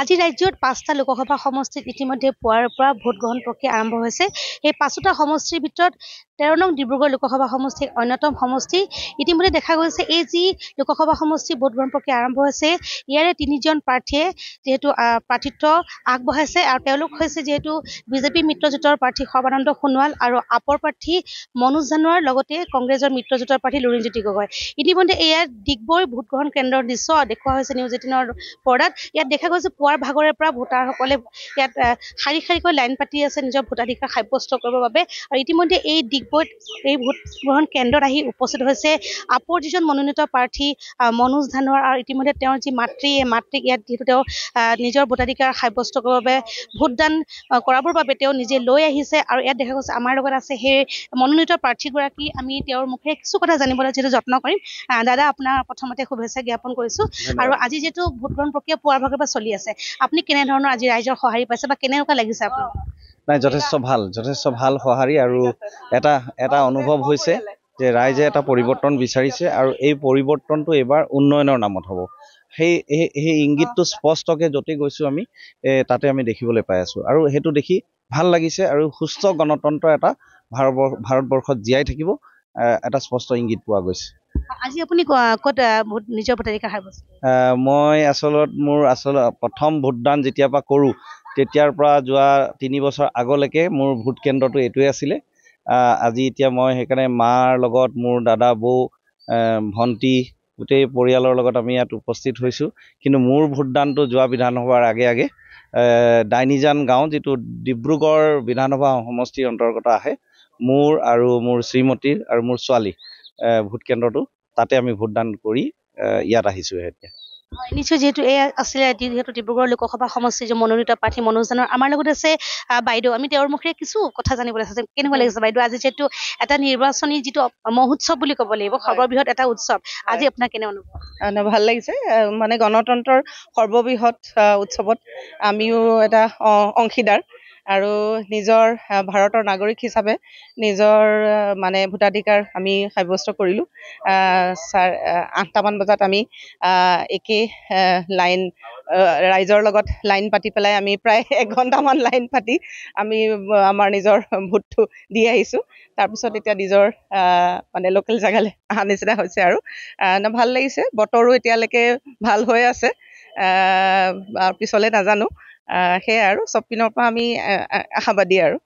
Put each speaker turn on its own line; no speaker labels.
আজি ৰাজ্যত পাঁচটা লোকসভা সমষ্টিত ইতিমধ্যে পুৱাৰ পৰা ভোটগ্ৰহণ প্ৰক্ৰিয়া আৰম্ভ হৈছে সেই পাঁচোটা সমষ্টিৰ ভিতৰত তেৰ নং ডিব্ৰুগড় লোকসভা সমষ্টি অন্যতম সমষ্টি ইতিমধ্যে দেখা গৈছে এই যি লোকসভা সমষ্টিৰ ভোটগ্ৰহণ প্ৰক্ৰিয়া আৰম্ভ হৈছে ইয়াৰে তিনিজন প্ৰাৰ্থীয়ে যিহেতু প্ৰাৰ্থিত্ব আগবঢ়াইছে আৰু তেওঁলোক হৈছে যিহেতু বিজেপি মিত্ৰজোঁটৰ প্ৰাৰ্থী সৰ্বানন্দ সোণোৱাল আৰু আপৰ প্ৰাৰ্থী মনোজ ধানোৱাৰ লগতে কংগ্ৰেছৰ মিত্ৰজোঁটৰ প্ৰাৰ্থী লুৰিণজ্যোতি গগৈ ইতিমধ্যে এয়া ডিগবৈ ভোটগ্ৰহণ কেন্দ্ৰৰ দৃশ্য দেখুওৱা হৈছে নিউজ এইটিনৰ পৰ্দাত ইয়াত দেখা গৈছে পুৱাৰ ভাগৰে পৰা ভোটাৰসকলে ইয়াত শাৰী শাৰীকৈ লাইন পাতি আছে নিজৰ ভোটাধিকাৰ সাব্যস্ত কৰিবৰ বাবে আৰু ইতিমধ্যে এই ডিগবৈত এই ভোট গ্ৰহণ কেন্দ্ৰত আহি উপস্থিত হৈছে আপৰ যিজন মনোনীত প্ৰাৰ্থী মনোজ ধানোৱাৰ আৰু ইতিমধ্যে তেওঁৰ যি মাতৃ এই মাতৃক ইয়াত যিহেতু তেওঁ নিজৰ ভোটাধিকাৰ সাব্যস্ত কৰিবৰ বাবে ভোটদান কৰাবৰ বাবে তেওঁ নিজে লৈ আহিছে আৰু ইয়াত দেখা গৈছে আমাৰ লগত আছে সেই মনোনীত প্ৰাৰ্থীগৰাকী আমি তেওঁৰ মুখে কিছু কথা জানিবলৈ যিহেতু যত্ন কৰিম দাদা আপোনাৰ প্ৰথমতে শুভেচ্ছা জ্ঞাপন কৰিছোঁ আৰু আজি যিহেতু ভোটগ্ৰহণ প্ৰক্ৰিয়া পুৱাৰ ভাগৰ পৰা চলি আছে আছে আপুনি কেনেধৰণৰ আজি ৰাইজৰ সঁহাৰি পাইছে বা কেনেকুৱা লাগিছে আপুনি
নাই যথেষ্ট ভাল যথেষ্ট ভাল সঁহাৰি আৰু এটা এটা অনুভৱ হৈছে যে ৰাইজে এটা পৰিৱৰ্তন বিচাৰিছে আৰু এই পৰিৱৰ্তনটো এইবাৰ উন্নয়নৰ নামত হ'ব সেই সেই ইংগিতটো স্পষ্টকে য'তে গৈছোঁ আমি তাতে আমি দেখিবলৈ পাই আছোঁ আৰু সেইটো দেখি ভাল লাগিছে আৰু সুস্থ গণতন্ত্ৰ এটা ভাৰত ভাৰতবৰ্ষত জীয়াই থাকিব এটা স্পষ্ট ইংগিত পোৱা গৈছে
আজি আপুনি ক'ত ভোট নিজৰ ভোটাধিকাৰ সাব্যস্ত
মই আচলত মোৰ আচল প্ৰথম ভোটদান যেতিয়াৰ পৰা কৰোঁ তেতিয়াৰ পৰা যোৱা তিনি বছৰ আগলৈকে মোৰ ভোট কেন্দ্ৰটো এইটোৱে আছিলে আজি এতিয়া মই সেইকাৰণে মাৰ লগত মোৰ দাদা বৌ ভণ্টি গোটেই পৰিয়ালৰ লগত আমি ইয়াত উপস্থিত হৈছোঁ কিন্তু মোৰ ভোটদানটো যোৱা বিধানসভাৰ আগে আগে ডাইনিজান গাঁও যিটো ডিব্ৰুগড় বিধানসভা সমষ্টিৰ অন্তৰ্গত আহে মোৰ আৰু মোৰ শ্ৰীমতীৰ আৰু মোৰ ছোৱালী ভোট কেন্দ্ৰটো তাতে আমি ভোটদান কৰি ইয়াত আহিছোঁ এতিয়া
নিশ্চয় যিহেতু এয়া আছিলে যিহেতু ডিব্ৰুগড় লোকসভা সমষ্টিৰ যে মনোনীত প্ৰাৰ্থী মনোজ জানৰ আমাৰ লগত আছে বাইদেউ আমি তেওঁৰ মুখেৰে কিছু কথা জানিবলৈ আছে কেনেকুৱা লাগিছে বাইদেউ আজি যিহেতু এটা নিৰ্বাচনী যিটো মহোৎসৱ বুলি ক'ব লাগিব সৰ্ববৃহৎ
এটা উৎসৱ আজি আপোনাক কেনে অনুভৱ ভাল লাগিছে মানে গণতন্ত্ৰৰ সৰ্ববৃহৎ উৎসৱত আমিও এটা অংশীদাৰ আৰু নিজৰ ভাৰতৰ নাগৰিক হিচাপে নিজৰ মানে ভোটাধিকাৰ আমি সাব্যস্ত কৰিলোঁ ছাৰ আঠটামান বজাত আমি একেই লাইন ৰাইজৰ লগত লাইন পাতি পেলাই আমি প্ৰায় এঘণ্টামান লাইন পাতি আমি আমাৰ নিজৰ ভোটটো দি আহিছোঁ তাৰপিছত এতিয়া নিজৰ মানে লোকেল জেগালৈ অহা নিচিনা হৈছে আৰু ভাল লাগিছে বতৰো এতিয়ালৈকে ভাল হৈ আছে পিছলৈ নাজানো আহ সেয়াই আৰু চব পিনৰ পৰা আমি আশাবাদী আৰু